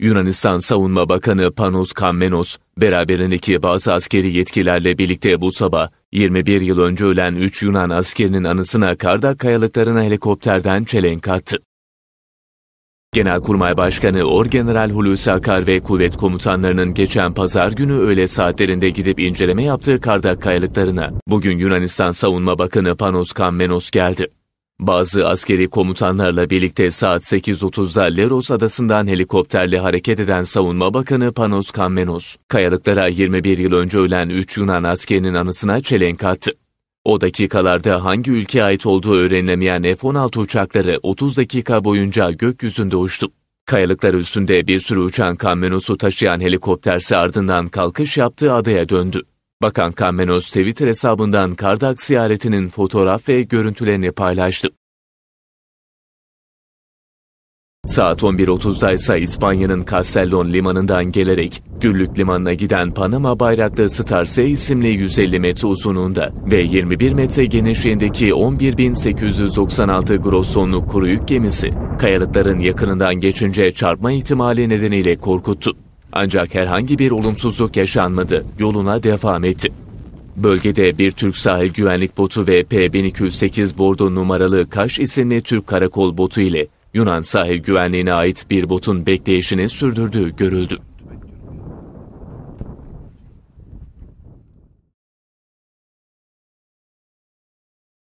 Yunanistan Savunma Bakanı Panos Kammenos, beraberindeki bazı askeri yetkilerle birlikte bu sabah 21 yıl önce ölen 3 Yunan askerinin anısına Kardak kayalıklarına helikopterden çelenk attı. Genelkurmay Başkanı Orgeneral Hulusi Akar ve kuvvet komutanlarının geçen pazar günü öğle saatlerinde gidip inceleme yaptığı Kardak kayalıklarına bugün Yunanistan Savunma Bakanı Panos Kammenos geldi. Bazı askeri komutanlarla birlikte saat 8.30'da Leros adasından helikopterle hareket eden Savunma Bakanı Panos Kammenos, kayalıklara 21 yıl önce ölen 3 Yunan askerinin anısına çelenk attı. O dakikalarda hangi ülkeye ait olduğu öğrenilemeyen F-16 uçakları 30 dakika boyunca gökyüzünde uçtu. Kayalıklar üstünde bir sürü uçan Kammenos'u taşıyan helikopterse ardından kalkış yaptığı adaya döndü. Bakan Kammenos Twitter hesabından Kardak ziyaretinin fotoğraf ve görüntülerini paylaştı. Saat 11.30'da ise İspanya'nın Castellon limanından gelerek Güllük limanına giden Panama bayraklı Star Starse isimli 150 metre uzunluğunda ve 21 metre genişliğindeki 11.896 gross tonluk kuru yük gemisi kayalıkların yakınından geçince çarpma ihtimali nedeniyle korkuttu. Ancak herhangi bir olumsuzluk yaşanmadı. Yoluna devam etti. Bölgede bir Türk sahil güvenlik botu ve P-1208 bordo numaralı Kaş isimli Türk karakol botu ile Yunan sahil güvenliğine ait bir botun bekleyişini sürdürdüğü görüldü.